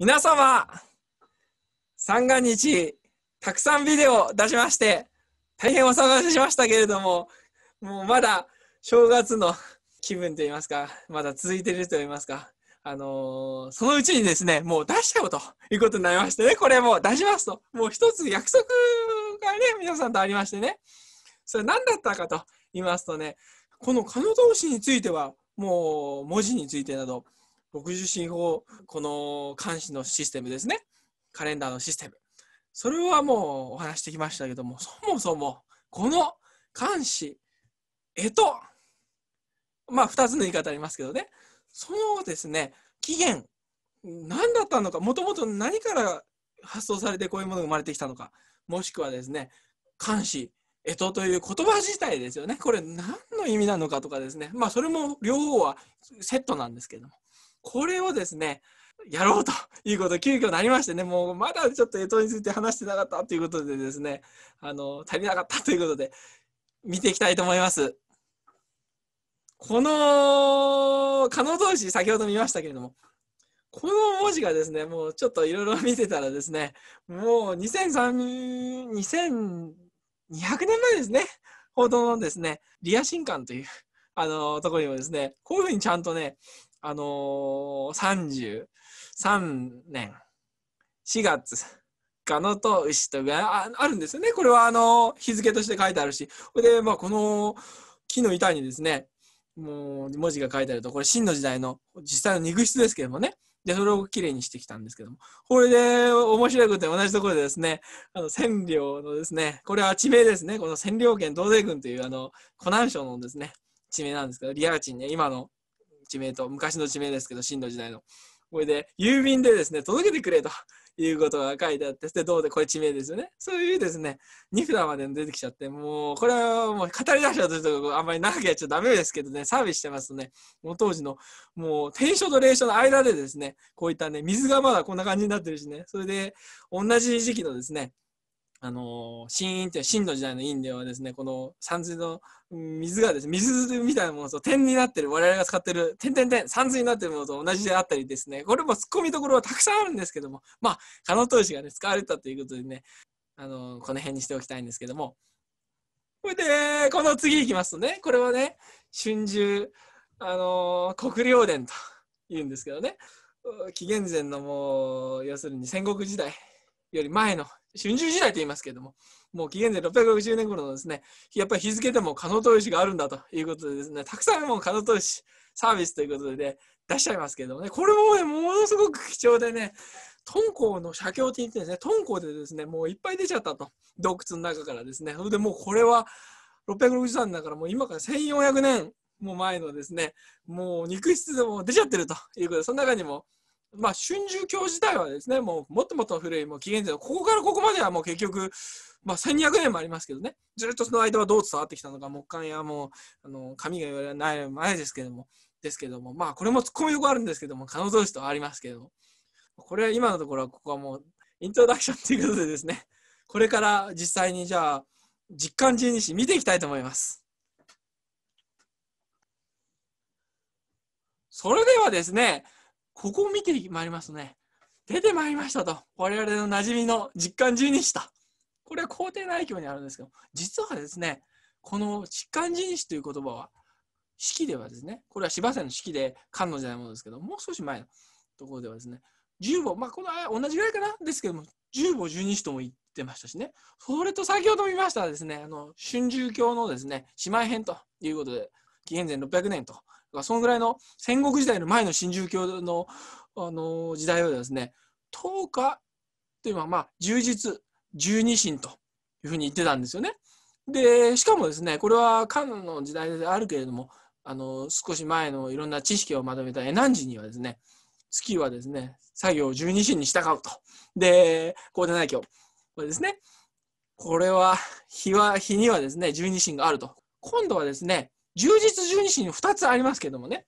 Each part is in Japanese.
皆様、三が日、たくさんビデオ出しまして、大変お騒がせしましたけれども、もうまだ正月の気分といいますか、まだ続いているといいますか、あのー、そのうちにですね、もう出しちゃおうということになりましてね、これもう出しますと。もう一つ約束がね、皆さんとありましてね。それ何だったかと言いますとね、この可野同士については、もう文字についてなど、僕自身をこの監視のシステムですねカレンダーのシステムそれはもうお話してきましたけどもそもそもこの監視えとまあ2つの言い方ありますけどねそのですね起源何だったのかもともと何から発想されてこういうものが生まれてきたのかもしくはですね監視えとという言葉自体ですよねこれ何の意味なのかとかですねまあそれも両方はセットなんですけどもこれをですね、やろうということ急遽なりましてね、もうまだちょっと江戸について話してなかったということでですね、あの足りなかったということで、見ていきたいと思います。この加納投士、先ほど見ましたけれども、この文字がですね、もうちょっといろいろ見てたらですね、もう2003、2200年前ですね、ほどのですね、リア新館という、あのところにもですね、こういうふうにちゃんとね、あのー、33年4月かのと牛とがああるんですよね。これはあの日付として書いてあるし。で、まあ、この木の板にですね、もう文字が書いてあると、これ秦の時代の実際の肉質ですけどもね。で、それをきれいにしてきたんですけども。これで、面白いことに同じところでですね、あの、千両のですね、これは地名ですね、この千両県東西郡という、あの、湖南省のですね、地名なんですけど、リアーチンね、今の地名と、昔の地名ですけど、新の時代の。これで、郵便でですね、届けてくれということが書いてあって、で、どうで、これ地名ですよね。そういうですね、2札まで出てきちゃって、もう、これはもう語り出しちゃうと、あんまり長くやっちゃダメですけどね、サービスしてますとね、もう当時の、もう、天書と霊書の間でですね、こういったね、水がまだこんな感じになってるしね、それで、同じ時期のですね、あの新院って秦の時代の院ではですねこの山水の水がですね水みたいなものと点になってる我々が使ってる点点点山水になってるものと同じであったりですねこれも突っ込みどころはたくさんあるんですけどもまあ加納投しがね使われたということでねあのこの辺にしておきたいんですけどもこれでこの次いきますとねこれはね春秋あの国領伝というんですけどね紀元前のもう要するに戦国時代より前の春秋時代と言いますけれども、もう紀元前660年頃のですね、やっぱり日付でも加納投資があるんだということでですね、たくさんもう加納投資サービスということで、ね、出しちゃいますけれどもね、これもね、ものすごく貴重でね、敦煌の写経て言ってですね、敦煌でですね、もういっぱい出ちゃったと、洞窟の中からですね。それでもうこれは663年だからもう今から1400年も前のですね、もう肉質でも出ちゃってるということで、その中にもまあ、春秋教自体はですね、もうもっともっと古い、もう紀元前の、ここからここまではもう結局、まあ、1200年もありますけどね、ずっとその間はどう伝わってきたのか、木簡やもう、あの紙が言われない前ですけども、ですけども、まあ、これも突っ込みよくあるんですけども、可能同士とはありますけども、これは今のところは、ここはもう、イントロダクションということでですね、これから実際にじゃあ、実感人にし見ていきたいと思います。それではですね、ここを見てまいりますね。出てまいりましたと。我々の馴染みの実感十二支と。これは皇帝内教にあるんですけど、実はですね、この実感十二支という言葉は、式ではですね、これは芝生の式で観音じゃないものですけど、もう少し前のところではですね、十五、まあ、この同じぐらいかなですけども、十0十二2子とも言ってましたしね、それと先ほど見ましたですね、あの春秋教のですね、姉妹編ということで、紀元前600年とかそのぐらいの戦国時代の前の新宗教の、あの時代はですね10日というのはまあ充実十二神というふうに言ってたんですよね。でしかもですねこれは漢の時代であるけれどもあの少し前のいろんな知識をまとめたエ南寺にはですね月はですね作業を十二神に従うと。でこうでない今日これですねこれは日は日にはですね十二神があると。今度はですね充実十二支に2つありますけどもね、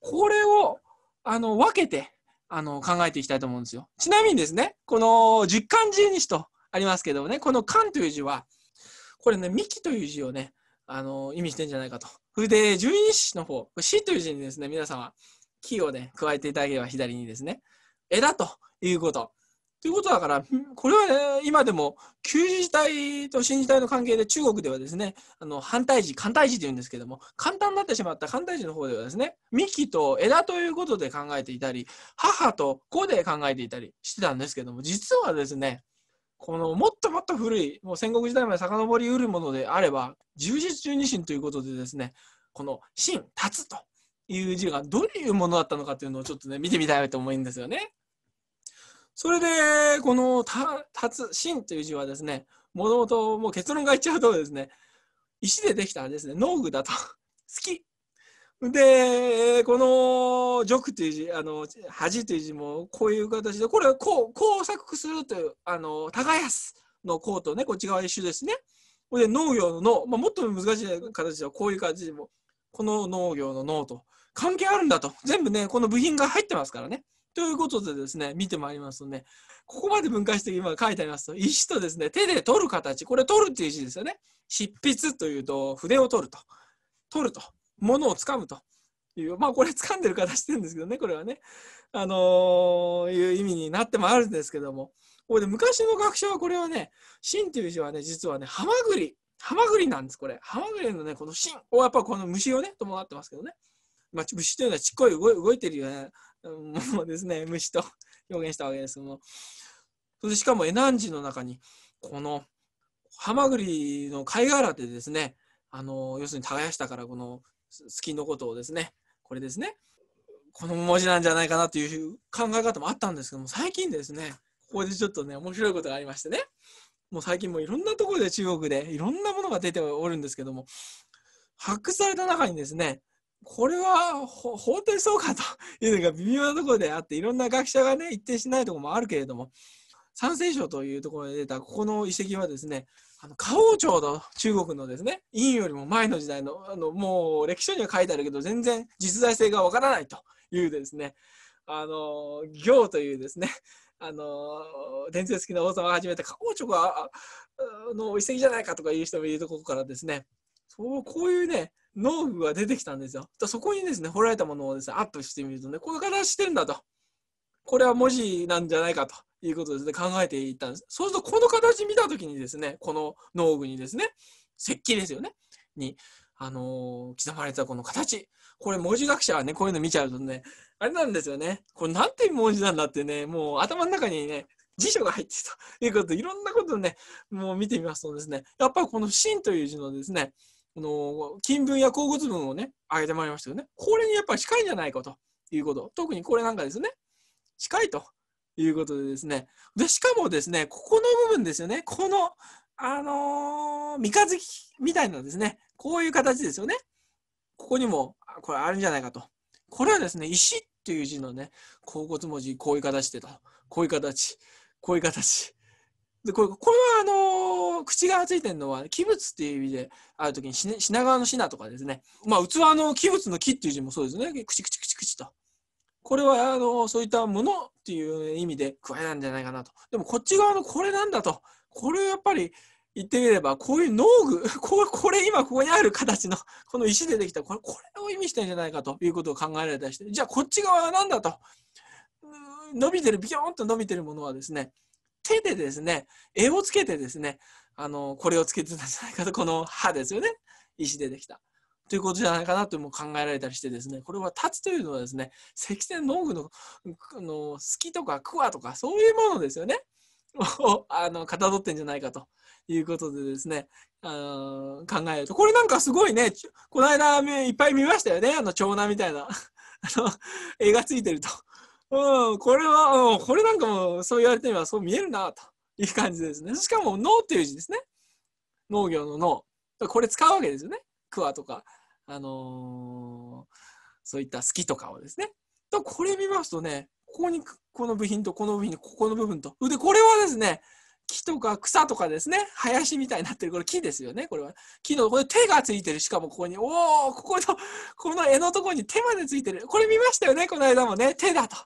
これをあの分けてあの考えていきたいと思うんですよ。ちなみにですね、この十感十二支とありますけどもね、この巻という字は、これね、幹という字をね、あの意味してんじゃないかと。それで十二支の方、死という字にですね、皆様、木をね、加えていただければ左にですね、枝ということ。ということだから、これは、ね、今でも旧自治体と新自治体の関係で中国ではですね、あの反対時、簡体時というんですけども、簡単になってしまった簡体時の方ではですね、幹と枝ということで考えていたり、母と子で考えていたりしてたんですけども、実はですね、このもっともっと古い、もう戦国時代まで遡りうるものであれば、十実十二神ということでですね、この神、立つという字がどういうものだったのかというのをちょっとね、見てみたいと思うんですよね。それで、この「立つ」「真」という字はですね、もともともう結論が言っちゃうとですね、石でできたですね、農具だと。好き。で、この「玉」という字、あの恥という字もこういう形で、これはこう工作するという、あの耕すの「こう」とね、こっち側一緒ですね。これで農業の「農」まあ、もっと難しい形ではこういう形でも、この農業の「農」と関係あるんだと。全部ね、この部品が入ってますからね。ということでですね、見てまいりますとね、ここまで分解して今書いてありますと、石とですね、手で取る形、これ取るっていう字ですよね。執筆というと、筆を取ると。取ると。物を掴むと。いう、まあこれ掴んでる形してるんですけどね、これはね。あのー、いう意味になってもあるんですけども。これで昔の学者はこれはね、真という字はね、実はね、ハマグリ。ハマグリなんです、これ。ハマグリのね、この真をやっぱこの虫をね、伴ってますけどね。まあ、虫というのはちっこい動いてるようなもうですね、虫と表現したわけですそども、しかもエナンジの中に、このハマグリの貝殻でですね、あの要するに耕したからこの月のことをですね、これですね、この文字なんじゃないかなという考え方もあったんですけども、最近ですね、ここでちょっとね、面白いことがありましてね、もう最近もいろんなところで中国でいろんなものが出ておるんですけども、発掘された中にですね、これは本当にそうかというのが微妙なところであっていろんな学者がね一定しないところもあるけれども山西省というところで出たここの遺跡はですねあの花王朝の中国のですね院よりも前の時代のあのもう歴史書には書いてあるけど全然実在性がわからないというですねあの行というですねあの伝説的な王様を始めて花王朝がの遺跡じゃないかとかいう人もいるところからですねそうこういうね、農具が出てきたんですよ。そこにですね、掘られたものをですね、アップしてみるとね、この形してるんだと。これは文字なんじゃないかということですね、考えていったんです。そうすると、この形見たときにですね、この農具にですね、石器ですよね、に、あのー、刻まれたこの形。これ文字学者はね、こういうの見ちゃうとね、あれなんですよね。これなんて文字なんだってね、もう頭の中にね、辞書が入ってたということで、いろんなことをね、もう見てみますとですね、やっぱりこの真という字のですね、この金文や鉱骨文をね挙げてまいりましたけどねこれにやっぱり近いんじゃないかということ特にこれなんかですね近いということでですねでしかもですねここの部分ですよねこのあのー、三日月みたいなですねこういう形ですよねここにもこれあるんじゃないかとこれはですね石っていう字のね甲骨文字こういう形でたこういう形こういう形でこれこれはあのーの口がついてるのは、器物っていう意味であるときに品、川の品とかですね。まあ、器の器物の木っていう字もそうですね。口口口口と。これは、あの、そういったものっていう意味で加えなんじゃないかなと。でも、こっち側のこれなんだと。これやっぱり言ってみれば、こういう農具、ここれ今ここにある形の、この石でできた、これ、これを意味してるんじゃないかということを考えられたりして、じゃあこっち側は何だと。伸びてる、ビヨーンと伸びてるものはですね、手でですね、絵をつけてですね、あのこれをつけてたんじゃないかとこの歯ですよね石でできたということじゃないかなとも考えられたりしてですねこれは立つというのはですね石線農具のの隙とかクワとかそういうものですよねをあのかたどってんじゃないかということでですねあ考えるとこれなんかすごいねこの間いっぱい見ましたよねあの長男みたいなあの絵がついてると。うん、これは、うこれなんかもそう言われてみればそう見えるなといい感じですね。しかも、農という字ですね。農業の脳。これ使うわけですよね。クワとか、あのー、そういった好きとかをですね。と、これ見ますとね、ここに、この部品と、この部品と、ここの部分と。で、これはですね、木とか草とかですね、林みたいになってる、これ木ですよね、これは。木の、これ手がついてる、しかもここに、おお、ここの、この柄のところに手までついてる。これ見ましたよね、この間もね、手だと。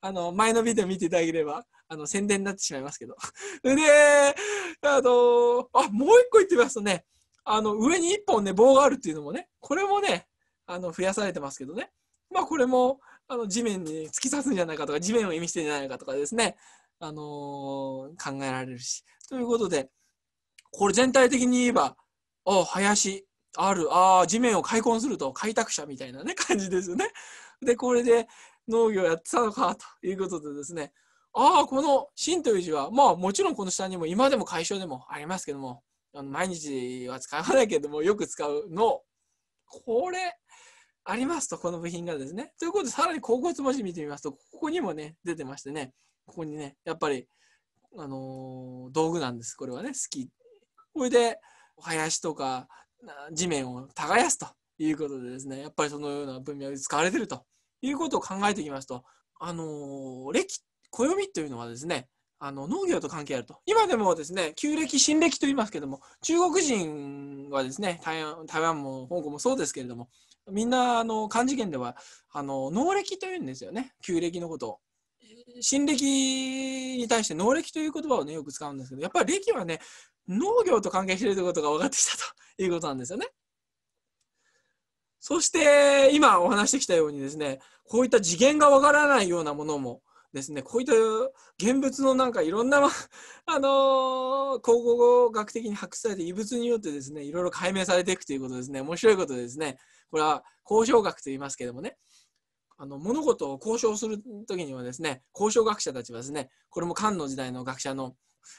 あの、前のビデオ見ていただければ、あの、宣伝になってしまいますけど。で、あの、あ、もう一個言ってみますとね、あの、上に一本ね、棒があるっていうのもね、これもね、あの、増やされてますけどね。まあ、これも、あの、地面に突き刺すんじゃないかとか、地面を意味してんじゃないかとかですね、あのー、考えられるし。ということで、これ全体的に言えば、あ、林、ある、ああ、地面を開墾すると開拓者みたいなね、感じですよね。で、これで、農業やってたのかということでですねああこの「新」という字はまあもちろんこの下にも今でも解消でもありますけどもあの毎日は使わないけどもよく使うのこれありますとこの部品がですね。ということでさらに甲骨文字見てみますとここにもね出てましてねここにねやっぱり、あのー、道具なんですこれはね好き。これで林とか地面を耕すということでですねやっぱりそのような文脈で使われてるということを考えていきますと、あの歴、暦、というのはですね、あの農業と関係あると。今でもですね、旧暦、新暦と言いますけども、中国人はですね、台湾も香港もそうですけれども、みんなあの漢字圏ではあの農暦というんですよね、旧暦のことを。新暦に対して農暦という言葉をね、よく使うんですけど、やっぱり暦はね、農業と関係しているということが分かってきたということなんですよね。そして今お話してきたようにですねこういった次元がわからないようなものもですねこういった現物のなんかいろんな、あのー、考古学的に発掘されて異物によってですねいろいろ解明されていくということですね面白いことですねこれは交渉学と言いますけどもねあの物事を交渉する時にはですね交渉学者たちはですねこれも漢の時代の学者の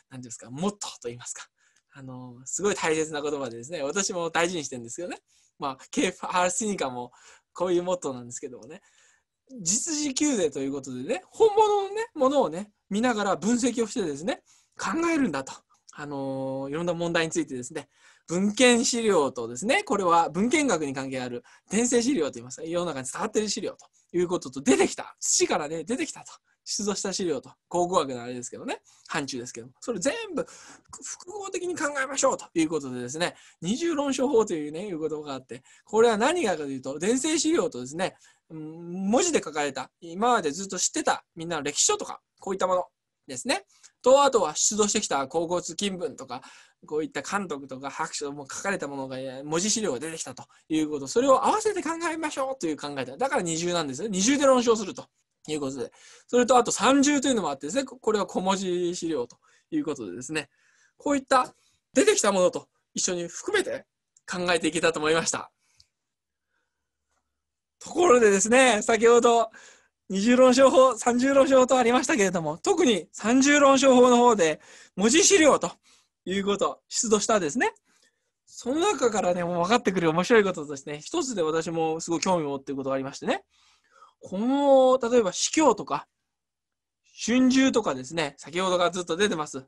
何ですかモットーと言いますかあのすごい大切な言葉でですね私も大事にしてるんですけどねまあ、ケーフ・ハルシニカもこういうモットーなんですけどもね、実時給税ということでね、本物のね、ものをね、見ながら分析をしてですね、考えるんだと。あのー、いろんな問題についてですね、文献資料とですね、これは文献学に関係ある転生資料といいますか、世の中に伝わっている資料ということと出てきた、土からね、出てきたと出土した資料と、考古学のあれですけどね、範疇ですけどそれ全部複合的に考えましょうということでですね、二重論証法というね、いう言葉があって、これは何がかというと、伝説資料とですね、うん、文字で書かれた、今までずっと知ってたみんなの歴史書とか、こういったものですね。と、あとは出土してきた高校通勤文とか、こういった監督とか白書も書かれたものが、文字資料が出てきたということ、それを合わせて考えましょうという考えた。だから二重なんですね。二重で論証するということで。それとあと30というのもあってですね、これは小文字資料ということでですね、こういった出てきたものと一緒に含めて考えていけたと思いました。ところでですね、先ほど20論証法、30論証法とありましたけれども、特に30論証法の方で文字資料ということ、出土したですね。その中からね、もう分かってくる面白いこととしてね、一つで私もすごい興味を持っていることがありましてね。この、例えば司教とか、春秋とかですね、先ほどからずっと出てます、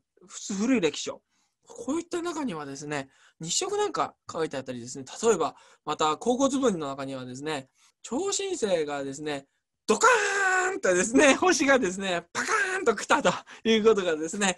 古い歴史書。こういった中にはですね、日食なんか書いてあったりですね、例えば、また、甲骨文の中にはですね、超新星がですね、ドカーンとですね、星がですね、パカーンと来たということがですね、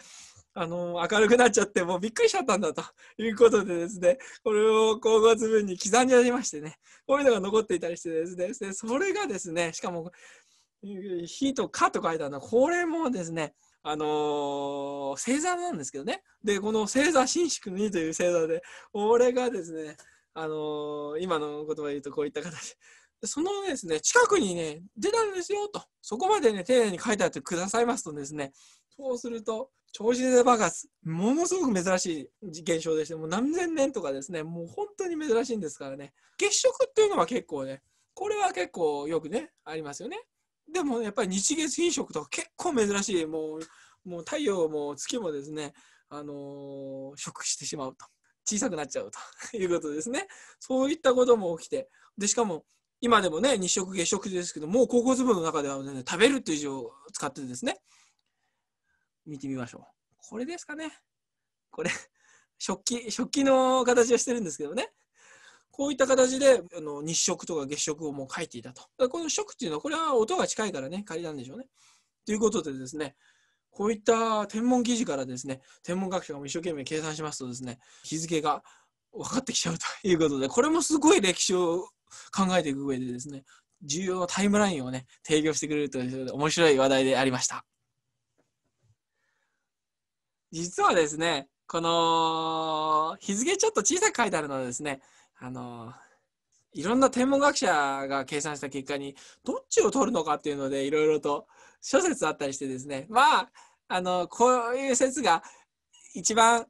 あの明るくなっちゃってもうびっくりしちゃったんだということでですねこれを高月分に刻んでありましてねこういうのが残っていたりしてですねそれがですねしかも「火」と「か」と書いてあるのはこれもですねあのー、星座なんですけどねでこの星座伸縮にという星座で俺がですねあのー、今の言葉で言うとこういった形そのですね、近くにね、出たんですよと、そこまでね、丁寧に書いてあってくださいますとですね、そうすると、超新で爆発、ものすごく珍しい現象でして、もう何千年とかですね、もう本当に珍しいんですからね、月食っていうのは結構ね、これは結構よくね、ありますよね。でも、ね、やっぱり日月飲食とか結構珍しい、もうもう太陽も月もですね、あのー、食してしまうと。小さくなっちゃうということですね。そういったことも起きて、でしかも今でもね、日食、月食ですけど、もう高校相撲の中では、ね、食べるっていう字を使ってですね、見てみましょう。これですかね。これ、食器、食器の形をしてるんですけどね。こういった形であの日食とか月食をもう書いていたと。この食っていうのは、これは音が近いからね、仮なんでしょうね。ということでですね、こういった天文記事からですね、天文学者が一生懸命計算しますとですね、日付が分かってきちゃうということで、これもすごい歴史を考えていく上でですね、重要なタイムラインをね、提供してくれるという面白い話題でありました。実はですね、この日付ちょっと小さく書いてあるのはですね、あのいろんな天文学者が計算した結果に、どっちを取るのかっていうので、いろいろと諸説あったりしてですね、まあ、あのこういう説が一番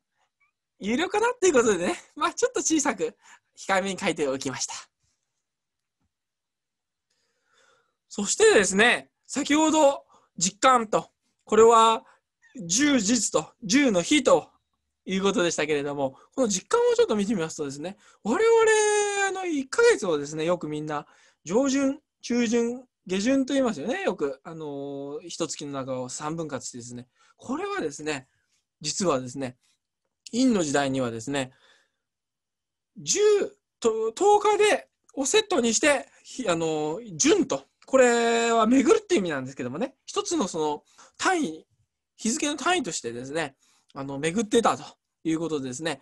有力かなっていうことでね、まあ、ちょっと小さく控えめに書いておきました。そしてですね、先ほど実感と、これは10実と10の日ということでしたけれども、この実感をちょっと見てみますとですね、我々の1ヶ月をですね、よくみんな上旬、中旬、下旬と言いますよね、よく、あのー、1月の中を3分割してですね、これはですね、実はですね、陰の時代にはですね、10と10日でをセットにして、あのー、順とこれは巡るっていう意味なんですけどもね、一つのその単位、日付の単位としてですね、あの巡ってたということでですね、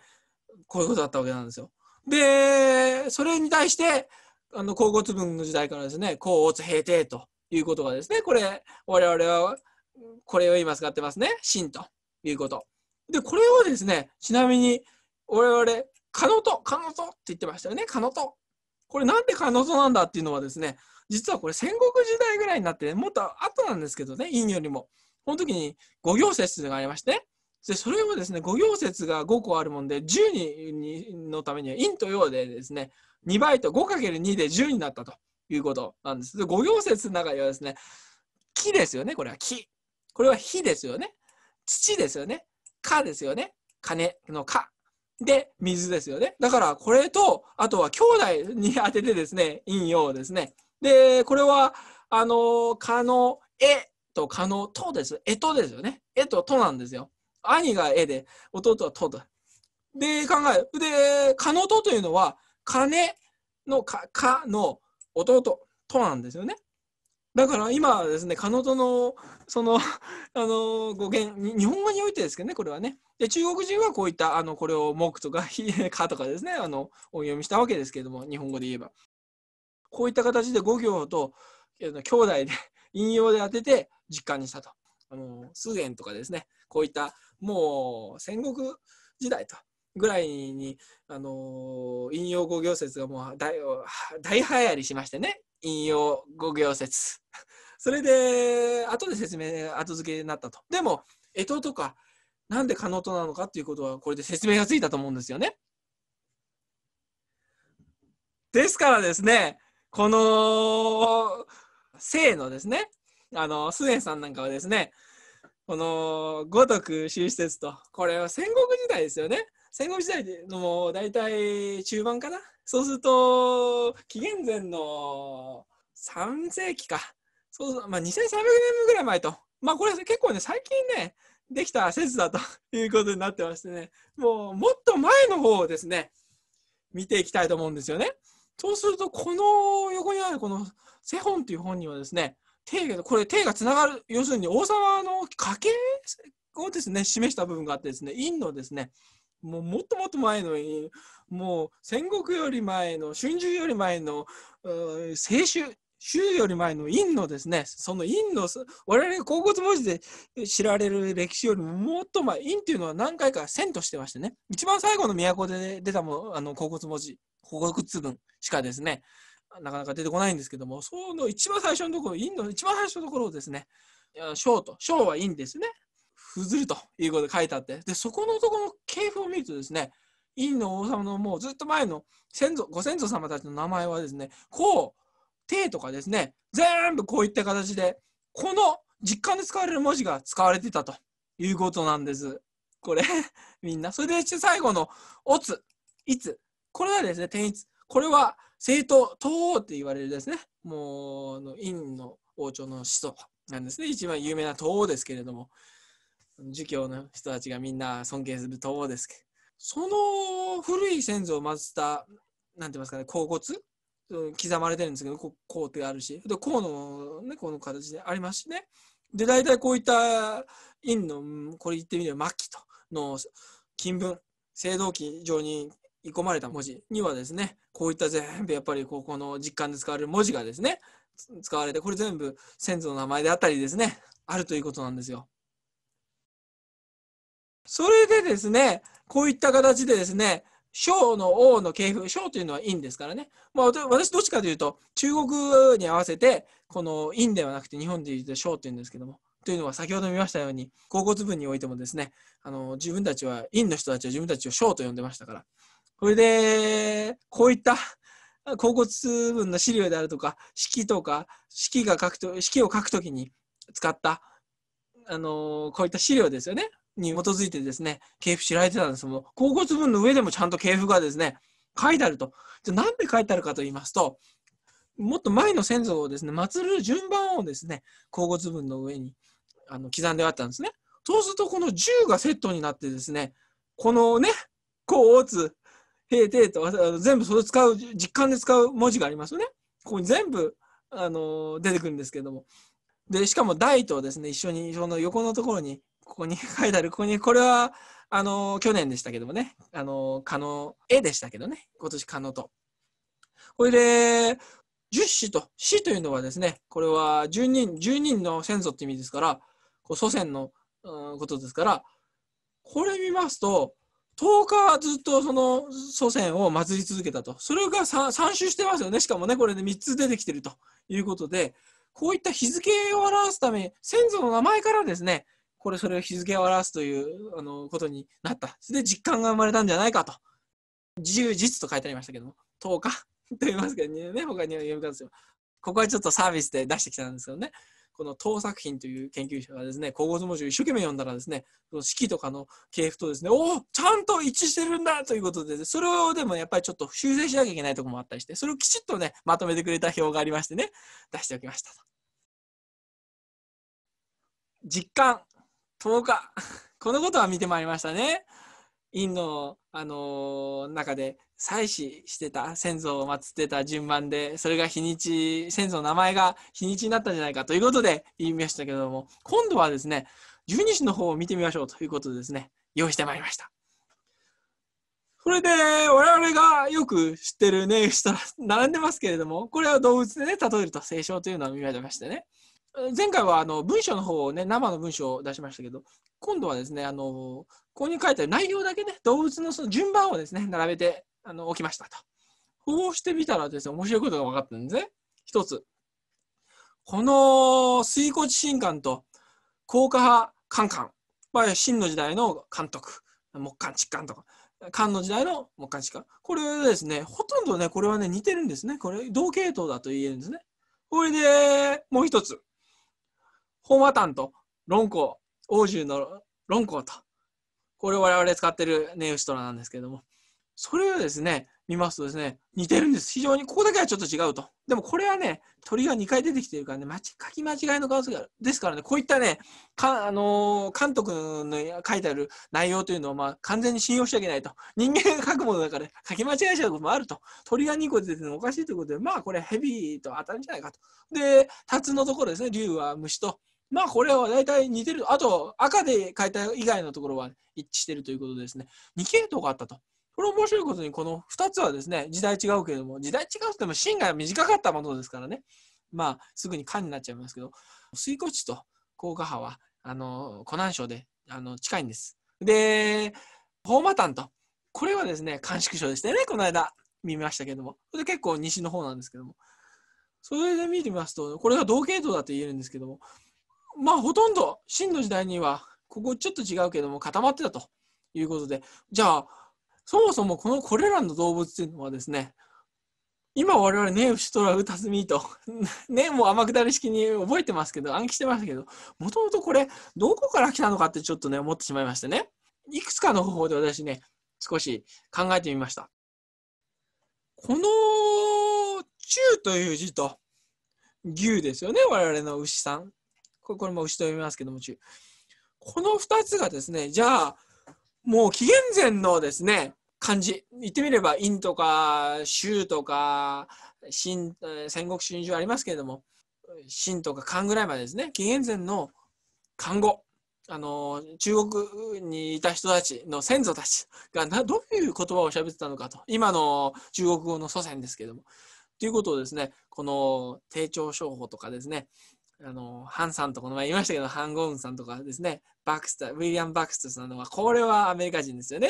こういうことだったわけなんですよ。で、それに対して、あの、甲骨文の時代からですね、甲乙平定ということがですね、これ、我々は、これを今使ってますね、真ということ。で、これをですね、ちなみに、我々、カノト、カノトって言ってましたよね、カノト。これなんでカノトなんだっていうのはですね、実はこれ戦国時代ぐらいになって、ね、もっと後なんですけどね、陰よりも。この時に五行説がありまして、でそれをですね、五行説が5個あるもんで、10のためには陰と陽でですね、2倍と 5×2 で10になったということなんです。で五行説の中にはですね、木ですよね、これは木。これは火ですよね。土ですよね。火ですよね。金の火。で、水ですよね。だから、これと、あとは兄弟に当ててですね、陰陽ですね。で、これは、あの、蚊の絵と蚊のとです。えとですよね。えととなんですよ。兄が絵で、弟はとと。で、考える。で、かのとというのは、金のか、かの弟となんですよね。だから今ですね、かのとのその あの語源、日本語においてですけどね、これはね。で中国人はこういったあのこれを「木」とか「か 」とかですねあのお読みしたわけですけれども、日本語で言えば。こういった形で5行と兄弟で 引用で当てて実感にしたと。あのスエとかですねこういったもう戦国時代とぐらいに、あの引用5行説がもう大大流行りしましてね引用5行説。それで後で説明後付けになったと。でもえ支とかなんで可能となのかということはこれで説明がついたと思うんですよね。ですからですねこの生のですね、あの、スエさんなんかはですね、この五徳修施設と、これは戦国時代ですよね。戦国時代のもう大体中盤かな。そうすると、紀元前の3世紀か。そうまあ、2300年ぐらい前と。まあこれ結構ね、最近ね、できた説だと いうことになってましてね、もうもっと前の方をですね、見ていきたいと思うんですよね。そうすると、この横にあるこのセホンという本にはですね、が、これ、手がつながる、要するに王様の家系をですね、示した部分があってですね、陰のですね、もうもっともっと前の、もう戦国より前の、春秋より前の、清酒週より前の陰のですね、その陰の、我々が甲骨文字で知られる歴史よりももっと前、陰っていうのは何回か遷としてましてね、一番最後の都で出たもあの甲骨文字、甲骨文しかですね、なかなか出てこないんですけども、その一番最初のところ、陰の一番最初のところをですね、章と、章は陰ですね、ふずるということで書いてあって、で、そこのところの系譜を見るとですね、陰の王様のもうずっと前の先祖ご先祖様たちの名前はですね、こう、手とかですね、全部こういった形で、この実感で使われる文字が使われてたということなんです。これ みんな。それで最後の、おつ、いつ。これはですね、天一。これは、正統東って言われるですね、もう、陰の王朝の始祖なんですね。一番有名な東王ですけれども、儒教の人たちがみんな尊敬する東王ですけど、その古い先祖を祀った、何て言いますかね、甲骨刻まれてるんですけど、こうこうってあるし、でこうの、ね、この形でありますしね。で、大体こういった院の、これ言ってみれば末期との金文、青銅器上にい込まれた文字にはですね、こういった全部やっぱりここの実感で使われる文字がですね、使われて、これ全部先祖の名前であったりですね、あるということなんですよ。それでですね、こういった形でですね、小の王の系譜、小というのは陰ですからね。まあ、私、どっちかというと、中国に合わせて、この陰ではなくて、日本で言うと小というんですけども。というのは、先ほど見ましたように、甲骨文においてもですね、あの自分たちは、陰の人たちは自分たちを小と呼んでましたから。それで、こういった、甲骨文の資料であるとか、式とか、式が書くと、式を書くときに使った、あのこういった資料ですよね。に基づいてですね、系譜知られてたんですもど甲骨文の上でもちゃんと系譜がですね、書いてあると。じゃなんで書いてあるかと言いますと、もっと前の先祖をですね、祀る順番をですね、甲骨文の上にあの刻んであったんですね。そうすると、この十がセットになってですね、このね、甲、乙、平、定と、全部それ使う、実感で使う文字がありますよね。ここに全部、あのー、出てくるんですけども。で、しかも、大とですね、一緒に、その横のところにここに書いてある、ここに、これは、あの、去年でしたけどもね、あの、可能、絵でしたけどね、今年可能と。これで、十子と、死というのはですね、これは十人、十人の先祖って意味ですから、こう祖先の、うん、ことですから、これ見ますと、10日ずっとその祖先を祭り続けたと。それが 3, 3周してますよね。しかもね、これで3つ出てきてるということで、こういった日付を表すために、先祖の名前からですね、これそれを日付を表すというあのことになった。それで実感が生まれたんじゃないかと。自由実と書いてありましたけども、10日 と言いますけどね、他には読み方ですよ。ここはちょっとサービスで出してきたんですけどね、この当作品という研究者がですね、高校図文字を一生懸命読んだらですね、その式とかの系譜とですね、おおちゃんと一致してるんだということで、それをでもやっぱりちょっと修正しなきゃいけないとこもあったりして、それをきちっとね、まとめてくれた表がありましてね、出しておきましたと。実感10日。このことは見てまいりましたね。ドの、あのー、中で祭祀してた先祖を祀ってた順番でそれが日にち先祖の名前が日にちになったんじゃないかということで言いましたけれども今度はですね十二支の方を見てみましょうということでですね用意してまいりました。これで我々がよく知ってるね人並んでますけれどもこれは動物でね例えると聖書というのを見ましてね。前回はあの文章の方をね、生の文章を出しましたけど、今度はですね、あのここに書いてある内容だけね、動物のその順番をですね、並べてあの置きましたと。こうしてみたらですね、面白いことが分かったんですね。一つ。この水骨神官と高架派カンカンは秦の時代の監督、木管疾患とか、漢の時代の木管疾患。これですね、ほとんどね、これはね、似てるんですね。これ、同系統だと言えるんですね。これで、もう一つ。本和炭と論考、欧州の論考と、これを我々使ってるネウシトラなんですけれども、それをですね、見ますとですね、似てるんです。非常に、ここだけはちょっと違うと。でもこれはね、鳥が2回出てきてるからね、書き間違いの可能性がある。ですからね、こういったね、かあのー、監督の書いてある内容というのは、まあ、完全に信用しちゃいけないと。人間が書くものだから、書き間違えちゃうこともあると。鳥が2個出てるのおかしいということで、まあ、これヘビーと当たるんじゃないかと。で、タツのところですね、竜は虫と。まあこれは大体似てる。あと赤で書いた以外のところは一致しているということですね。2系統があったと。これ面白いことにこの2つはですね、時代違うけれども、時代違うっても芯が短かったものですからね。まあすぐに缶になっちゃいますけど、水湖地と甲賀派はあの湖南省であの近いんです。で、宝馬丹と。これはですね、甘粛省でしたよね、この間見ましたけども。で結構西の方なんですけども。それで見てみますと、これが同系統だと言えるんですけども、まあほとんど秦の時代にはここちょっと違うけども固まってたということでじゃあそもそもこのこれらの動物っていうのはですね今我々ね、シトラウタスミート、ね、もう天下り式に覚えてますけど、暗記してましたけど、もともとこれ、どこから来たのかってちょっとね、思ってしまいましてね。いくつかの方法で私ね、少し考えてみました。この、中という字と、牛ですよね、我々の牛さん。これこれも後ろ読みますけども中この2つがですねじゃあもう紀元前のですね漢字言ってみれば陰とか州とか新戦国新秋ありますけれども秦とか漢ぐらいまでですね紀元前の漢語あの中国にいた人たちの先祖たちがなどういう言葉を喋ってたのかと今の中国語の祖先ですけれどもということをですねこの定調商法とかですねあの、ハンさんとこの前言いましたけど、ハン・ゴウンさんとかですね、バクスター、ウィリアム・バクスターさんとか、これはアメリカ人ですよね。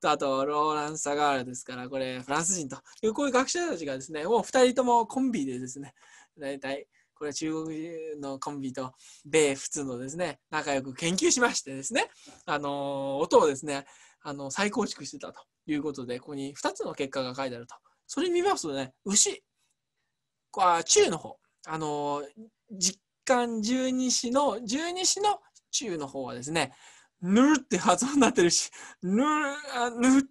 と、あと、ローラン・サガールですから、これ、フランス人という、こういう学者たちがですね、もう2人ともコンビでですね、大体、これ中国人のコンビと米普通のですね、仲良く研究しましてですね、あの、音をですね、あの、再構築してたということで、ここに2つの結果が書いてあると。それ見ますとね、牛、これは中の方、あの、実巻十二支の、十二支の中の方はですね、ぬるって発音になってるし、ぬる、ぬるっ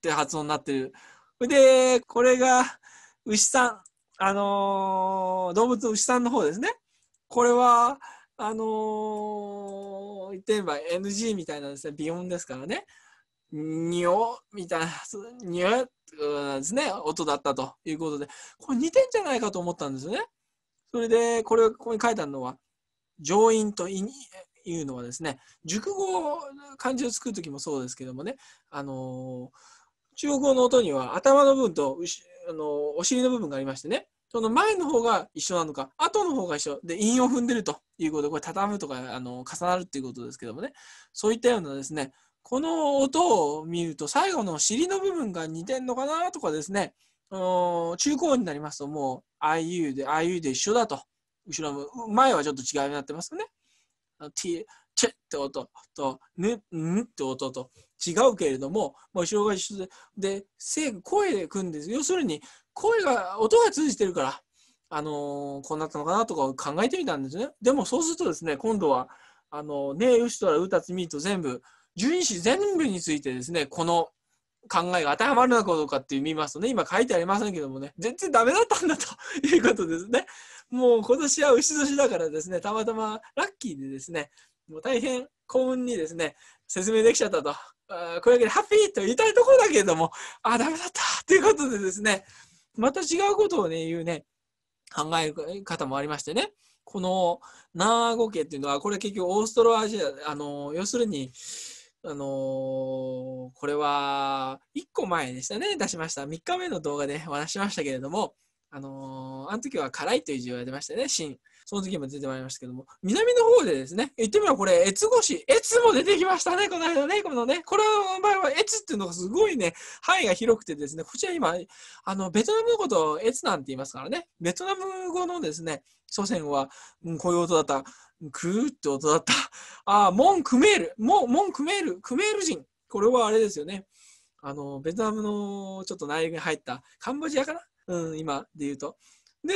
て発音になってる。で、これが牛さん、あのー、動物の牛さんの方ですね。これは、あのー、言ってみれば NG みたいなですね、微音ですからね。にょみたいな、におですね、音だったということで、これ似てんじゃないかと思ったんですよね。それで、これ、ここに書いてあるのは、上院というのはですね、熟語、漢字を作るときもそうですけどもね、あのー、中国語の音には頭の部分とあのー、お尻の部分がありましてね、その前の方が一緒なのか、後の方が一緒で、韻を踏んでるということ、で、これ、畳むとか、あの重なるということですけどもね、そういったようなですね、この音を見ると、最後の尻の部分が似てんのかなとかですね、中高になりますともう IU で IU で一緒だと後ろも前はちょっと違いになってますよね。t チェって音とぬんって音と違うけれども、まあ、後ろが一緒でで声でくんです要するに声が音が通じてるから、あのー、こうなったのかなとか考えてみたんですね。でもそうするとですね今度はあのー、ねえ、うしとら、うたつみと全部、十二支全部についてですね、この考えが当てはまるのかどうかって見ますとね、今書いてありませんけどもね、全然ダメだったんだということですね。もう今年は牛年だからですね、たまたまラッキーでですね、もう大変幸運にですね、説明できちゃったと。あこれだけでハッピーと言いたいところだけれども、あ、ダメだったということでですね、また違うことをね、言うね、考え方もありましてね。この南アゴ家っていうのは、これ結局オーストラリア、あの、要するに、あのー、これは1個前でしたね、出しました。3日目の動画でお話しましたけれども、あのー、あの時は辛いという字をやってましたね、シン。その時も出てまいりましたけども、南の方でですね、言ってみればこれ、越後市、越も出てきましたね、この間ね、このね、これの場合は越っていうのがすごいね、範囲が広くてですね、こちら今、あの、ベトナムのことを越なんて言いますからね、ベトナム語のですね、祖先は、うん、こういう音だった、クーって音だった、ああ、モンクメール、モン、モンクメール、クメール人。これはあれですよね。あの、ベトナムのちょっと内陸に入った、カンボジアかなうん、今で言うと。で、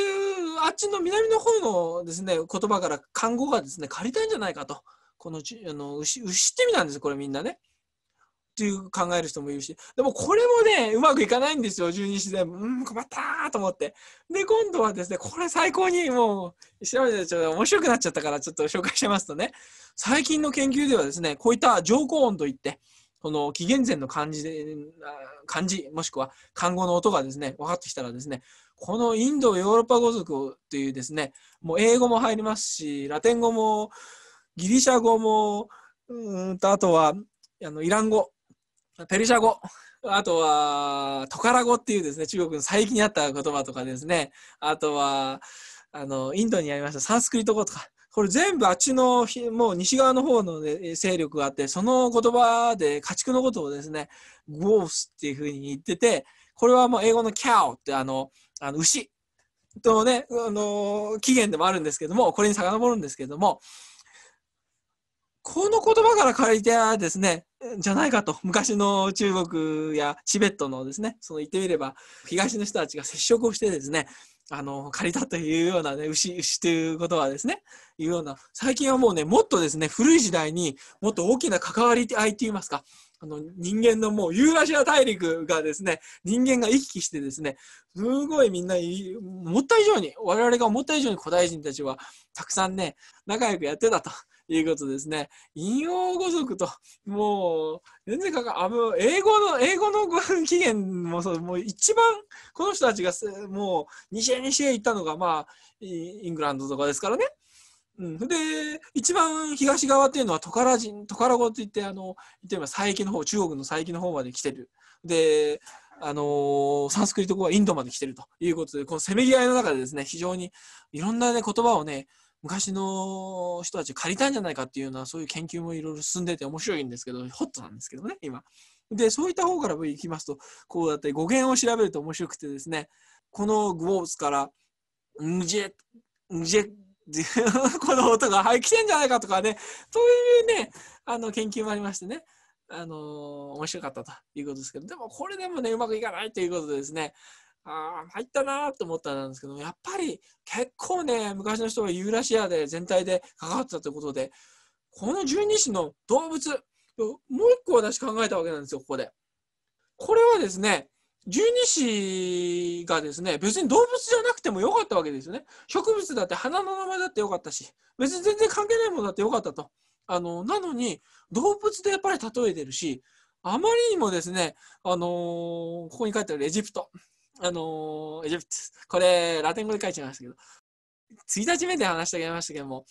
あっちの南の方のですね、言葉から看護がですね、借りたいんじゃないかと。このあの牛牛って意味なんですよ、これみんなね。っていう考える人もいるし、でもこれもね、うまくいかないんですよ、十二支で。うん、困ったと思って。で、今度はですね、これ最高にもう、調べてちょっと面白くなっちゃったから、ちょっと紹介しますとね、最近の研究ではですね、こういった乗降音といって、この紀元前の漢字で、漢字、もしくは漢語の音がですね、分かってきたらですね、このインド・ヨーロッパ語族というですね、もう英語も入りますし、ラテン語も、ギリシャ語も、うんと、あとは、あの、イラン語、ペルシャ語、あとは、トカラ語っていうですね、中国の最近にあった言葉とかですね、あとは、あの、インドにありましたサンスクリット語とか、これ全部あっちの、もう西側の方の勢力があって、その言葉で家畜のことをですね、グースっていうふうに言ってて、これはもう英語のキャオってあの、あの牛とね、あの起源でもあるんですけども、これに遡るんですけども、この言葉から借りてですね、じゃないかと、昔の中国やチベットのですね、その言ってみれば、東の人たちが接触をしてですね、あの、借りたというようなね、牛、牛ということはですね、いうような、最近はもうね、もっとですね、古い時代にもっと大きな関わり合いといいますか、あの、人間のもうユーラシア大陸がですね、人間が行き来してですね、すごいみんな、思った以上に、我々が思った以上に古代人たちは、たくさんね、仲良くやってたということですね。引用語族と、もう、全然かかあの英語の、英語の起源もそう、もう一番、この人たちがもう、西へ西へ行ったのが、まあ、イングランドとかですからね。うん、で、一番東側っていうのはトカラ人、トカラ語って言って、あの、言って佐伯の方、中国の佐伯の方まで来てる。で、あのー、サンスクリット語はインドまで来てるということで、このせめぎ合いの中でですね、非常にいろんな、ね、言葉をね、昔の人たち借りたんじゃないかっていうようなそういう研究もいろいろ進んでて面白いんですけどホットなんですけどね今。でそういった方から行きますとこうだって語源を調べると面白くてですねこのグォーツから「んじえ」んじえ この音が、はい、来てんじゃないかとかね、そういうね、あの研究もありましてね、あのー、面白かったということですけど、でもこれでもね、うまくいかないということでですね、ああ、入ったなと思ったんですけど、やっぱり結構ね、昔の人がユーラシアで全体で関わってたということで、この十二支の動物、もう一個私考えたわけなんですよ、ここで。これはですね、十二支がですね、別に動物じゃなくてもよかったわけですよね。植物だって花の名前だってよかったし、別に全然関係ないものだってよかったと。あの、なのに、動物でやっぱり例えてるし、あまりにもですね、あのー、ここに書いてあるエジプト。あのー、エジプト、これ、ラテン語で書いちゃいましたけど、1日目で話してあげましたけども、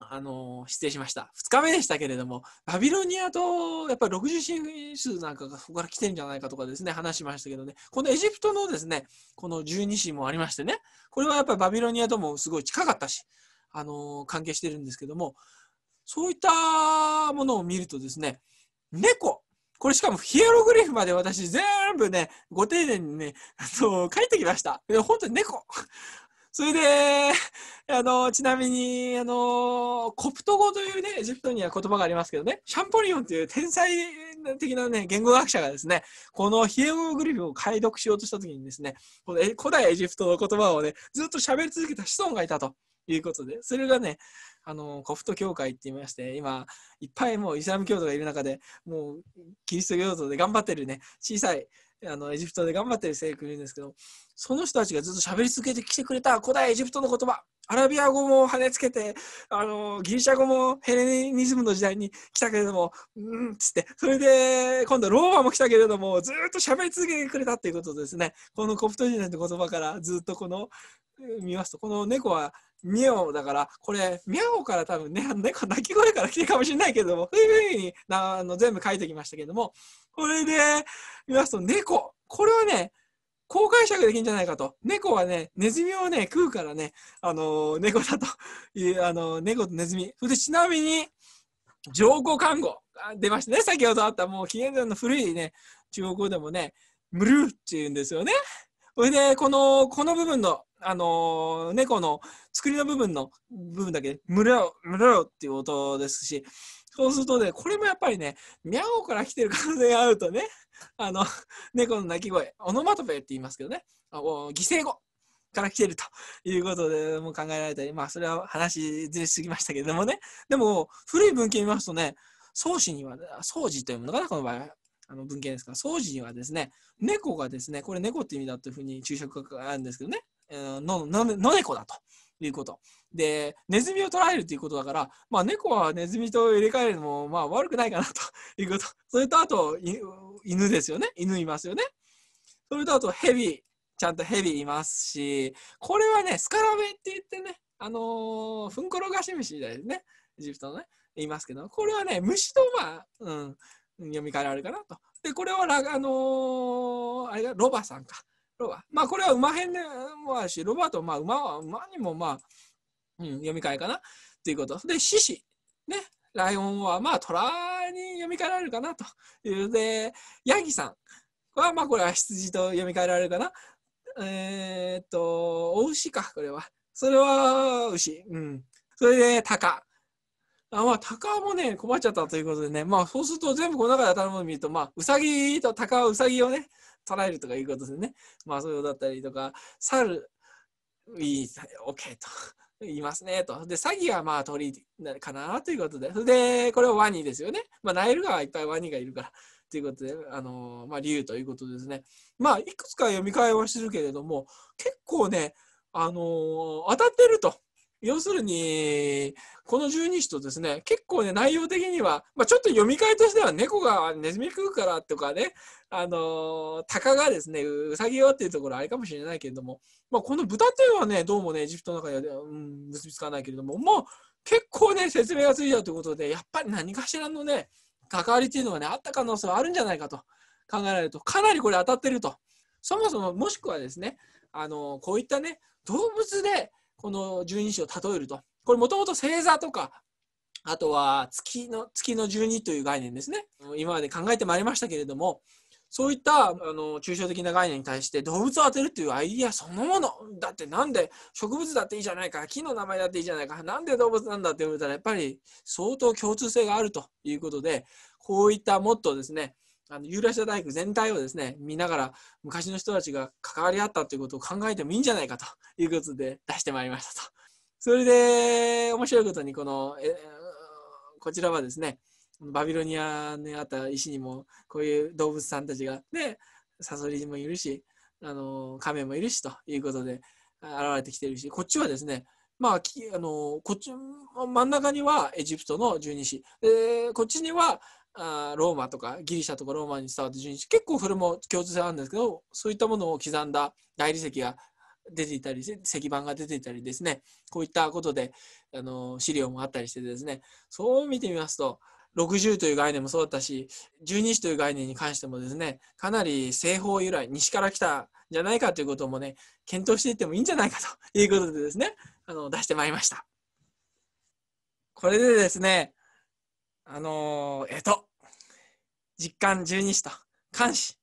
あのー、失礼しました。2日目でしたけれども、バビロニアと、やっぱり60神数なんかがそこから来てるんじゃないかとかですね、話しましたけどね、このエジプトのですね、この12神もありましてね、これはやっぱりバビロニアともすごい近かったし、あのー、関係してるんですけども、そういったものを見るとですね、猫、これしかもヒエログリフまで私全部ね、ご丁寧にね、あの、書いてきました。で本当に猫。それで、あの、ちなみに、あの、コプト語というね、エジプトには言葉がありますけどね、シャンポリオンという天才的なね、言語学者がですね、このヒエログリフを解読しようとした時にですね、この古代エジプトの言葉をね、ずっと喋り続けた子孫がいたと。いうことで、それがね、あの、コフト教会って言いまして、今、いっぱいもうイスラム教徒がいる中で、もう、キリスト教徒で頑張ってるね、小さい、あの、エジプトで頑張ってる聖君いるんですけど、その人たちがずっと喋り続けてきてくれた古代エジプトの言葉、アラビア語も跳ねつけて、あの、ギリシャ語もヘレニズムの時代に来たけれども、うんっつって、それで、今度ローマも来たけれども、ずっと喋り続けてくれたっていうことですね。このコプト人代のて言葉からずっとこの、見ますと、この猫はミャオだから、これ、ミャオから多分ね、猫鳴き声から来てるかもしれないけども、そういうふうにあの全部書いてきましたけども、これで見ますと、猫。これはね、こう解釈できるんじゃないかと。猫はね、ネズミをね、食うからね、あのー、猫だという、あのー、猫とネズミ。そでちなみに、上皇看護。出ましたね。先ほどあった、もう紀元前の古いね、中国語でもね、ムルーって言うんですよね。これで、この、この部分のあのー、猫の作りの部分の部分だけ、むれよ、むっていう音ですし、そうするとね、これもやっぱりね、ミャオから来てる可能性があるとね、あの、猫の鳴き声、オノマトペって言いますけどね、あお犠牲語から来てるということでも考えられたり、まあそれは話ずれすぎましたけれどもね、でも古い文献見ますとね、宗氏には、宗氏というものがな、この場合、あの文献ですから、宗氏にはですね、猫がですね、これ猫って意味だというふうに注釈があるんですけどね、の、の、の猫だということ。で、ネズミを捕らえるということだから、まあ、猫はネズミと入れ替えるのも、まあ、悪くないかなということ。それと、あと、犬ですよね。犬いますよね。それと、あと、ヘビ。ちゃんとヘビいますし、これはね、スカラベって言ってね、あのー、フンコロガシムシですね。エジプトのね、言いますけど、これはね、虫とまあ、うん、読み替えられるかなと。で、これはラ、あのー、あれがロバさんか。ロバ。まあ、これは馬編でもあるし、ロバト、まあ、馬は、馬にも、まあ、うん、読み替えかなっていうこと。で、獅子。ね。ライオンは、まあ、虎に読み替えられるかなという。で、ヤギさんは、まあ、これは羊と読み替えられるかな。えー、っと、お牛か、これは。それは牛。うん。それで、鷹。あまあ、鷹もね、困っちゃったということでね、まあ、そうすると全部この中で当たるもの見ると、まあ、うさぎと鷹はうさぎをね、捉えるとかいうことでね、まあ、そうだったりとか、サル、いい、OK と。言いますねと。で、詐欺はまあ鳥かなということで。で、これはワニですよね。まあ、ナイル川いっぱいワニがいるから。ということで、あのー、まあ、理由ということですね。まあ、いくつか読み替えはしてるけれども、結構ね、あのー、当たってると。要するに、この十二種とですね、結構ね、内容的には、まあ、ちょっと読み替えとしては、猫がネズミ食うからとかね、あのー、鷹がですね、うさぎよっていうところあれかもしれないけれども、まあ、この豚っていうのはね、どうもね、エジプトの中では、うん、結びつかないけれども、もう結構ね、説明がついたということで、やっぱり何かしらのね、関わりっていうのはね、あった可能性はあるんじゃないかと考えられると、かなりこれ当たってると。そもそも、もしくはですね、あのー、こういったね、動物で、この十二支を例えると。これもともと星座とか、あとは月の月の十二という概念ですね。今まで考えてまいりましたけれども、そういったあの抽象的な概念に対して動物を当てるというアイディアそのものだってなんで植物だっていいじゃないか木の名前だっていいじゃないかなんで動物なんだって言われたらやっぱり相当共通性があるということでこういったもっとですねあのユーラシア大陸全体をですね見ながら昔の人たちが関わり合ったということを考えてもいいんじゃないかということで出してまいりましたと。それで面白いことにこのえこちらはですねバビロニアにあった石にもこういう動物さんたちがでサソリもいるしあの亀もいるしということで現れてきてるしこっちはですねまあ、あのこっち真ん中にはエジプトの十二支、えこっちにはあローマとかギリシャとかローマに伝わった順位結構それも共通性あるんですけどそういったものを刻んだ大理石が出ていたり石板が出ていたりですねこういったことであの資料もあったりしてですねそう見てみますと60という概念もそうだったし十二支という概念に関してもですねかなり西方由来西から来たんじゃないかということもね検討していってもいいんじゃないかということでですねあの出してまいりました。これでですねあのー、えっと実感十二支と監視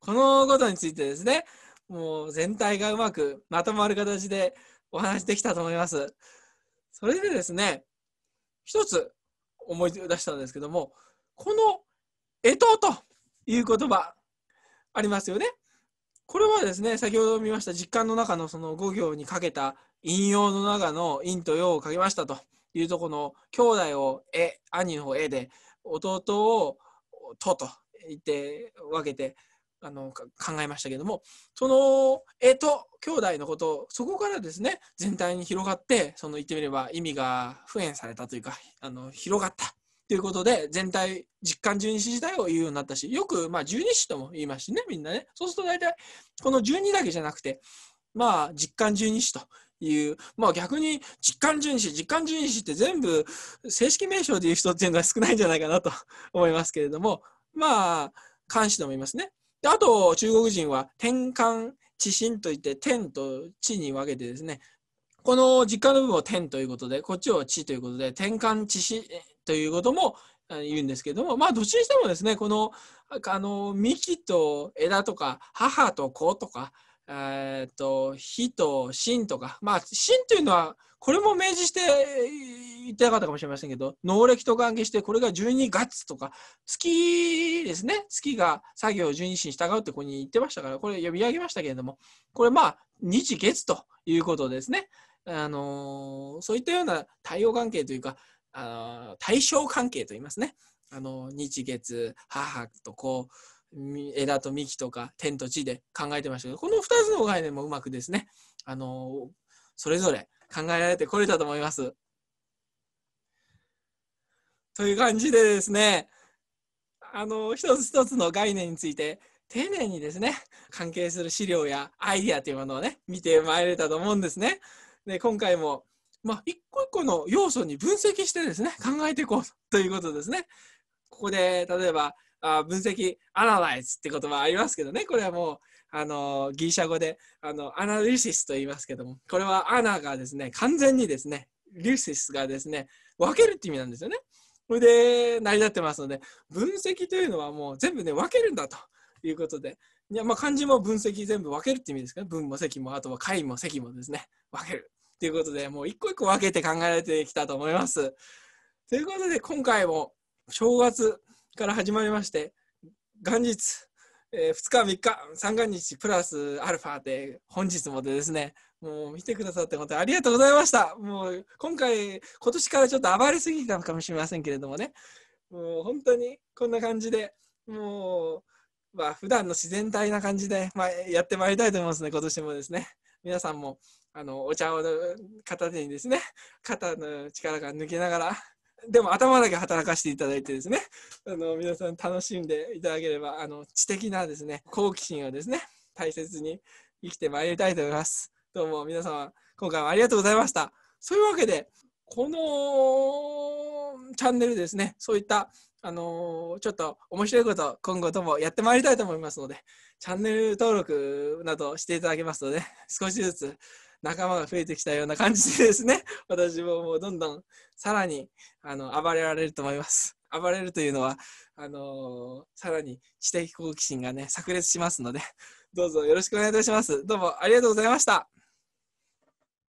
このことについてですねもう全体がうまくまとまる形でお話できたと思います。それでですね一つ思い出したんですけどもこの「干支」という言葉ありますよね。これはですね先ほど見ました実感の中のその五行にかけた引用の中の「陰」と「陽」をかけましたというとこの兄弟を「え」兄の方「え」で弟を「とと言って分けてあの考えましたけどもその絵と兄弟のことそこからですね全体に広がってその言ってみれば意味が復元されたというかあの広がったということで全体実感十二支自体を言うようになったしよくまあ十二支とも言いますしねみんなねそうすると大体この十二だけじゃなくてまあ実感十二支という、まあ逆に実感巡視、実感巡視って全部正式名称で言う人っていうのは少ないんじゃないかなと 思いますけれども、まあ、監視ともいますね。であと、中国人は転換、地震といって、天と地に分けてですね、この実感の部分を天ということで、こっちを地ということで、転換地震ということも言うんですけども、まあ、どっちにしてもですね、この、あの、幹と枝とか、母と子とか、えっと火と心とか、まあ、心というのはこれも明示して言ってなかったかもしれませんけど能力と関係してこれが12月とか月ですね月が作業を十二日に従うってここに言ってましたからこれ読み上げましたけれどもこれまあ日月ということですね。あのー、そういったような対応関係というか、あのー、対象関係といいますね。あのー、日月母とこう枝と幹とか天と地で考えてましたけどこの2つの概念もうまくですねあのそれぞれ考えられてこれたと思います。という感じでですねあの一つ一つの概念について丁寧にですね関係する資料やアイディアというものをね見てまいれたと思うんですね。で今回もまあ、一個一個の要素に分析してですね考えていこうということですね。ここで例えばあ分析アナライズって言葉ありますけどねこれはもうあのギリシャ語であのアナリシスと言いますけどもこれはアナがですね完全にですねリュシスがですね分けるって意味なんですよね。それで成り立ってますので分析というのはもう全部ね分けるんだということでいやまあ漢字も分析全部分けるって意味ですかね文も積もあとは解も積もですね分けるということでもう一個一個分けて考えられてきたと思います。ということで今回も正月から始まりまして、元日、えー、2日、3日、三が日プラスアルファで本日もでですね、もう見てくださって本当にありがとうございました。もう今回、今年からちょっと暴れすぎたのかもしれませんけれどもね、もう本当にこんな感じで、もう、まあ、普段の自然体な感じで、まあ、やってまいりたいと思いますね、今年もですね。皆さんもあのお茶を片手にですね、肩の力が抜けながら、でも頭だけ働かせていただいてですね、あの皆さん楽しんでいただければ、あの知的なですね、好奇心をですね、大切に生きてまいりたいと思います。どうも皆様、今回もありがとうございました。そういうわけで、このチャンネルですね、そういった、あのちょっと面白いこと、今後ともやってまいりたいと思いますので、チャンネル登録などしていただけますので、少しずつ仲間が増えてきたような感じでですね、私ももうどんどんさらにあの暴れられると思います。暴れるというのは、あのー、さらに知的好奇心がね、炸裂しますので、どうぞよろしくお願いいたします。どうもありがとうございました。